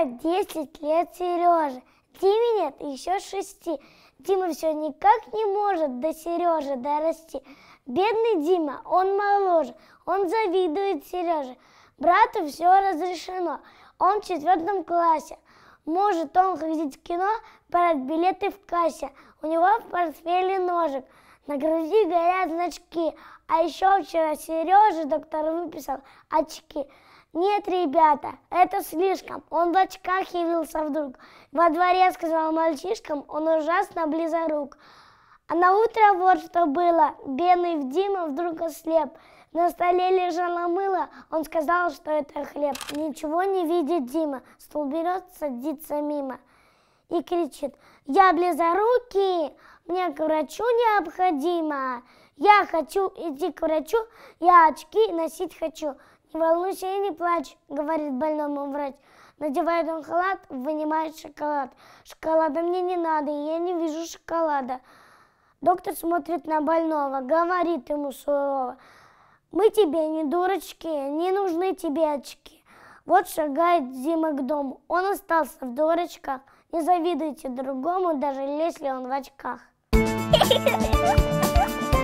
я 10 лет Сереже, Диме нет еще шести. Дима все никак не может до Сережи дорасти. Бедный Дима, он моложе, он завидует Сереже. Брату все разрешено, он в четвертом классе. Может он ходить в кино, брать билеты в кассе. У него в портфеле ножик – на груди горят значки. А еще вчера Сережа доктор выписал очки. Нет, ребята, это слишком. Он в очках явился вдруг. Во дворе сказал мальчишкам, он ужасно близорук. А на утро вот что было. Бедный Дима вдруг ослеп. На столе лежало мыло, он сказал, что это хлеб. Ничего не видит Дима, стол берет, садится мимо и кричит, я близорукий, мне к врачу необходимо, я хочу идти к врачу, я очки носить хочу. Не волнуйся и не плачь, говорит больному врач. Надевает он халат, вынимает шоколад. Шоколада мне не надо, я не вижу шоколада. Доктор смотрит на больного, говорит ему сурово. Мы тебе не дурочки, не нужны тебе очки. Вот шагает Зима к дому. Он остался в дурочках – не завидуйте другому, даже если он в очках.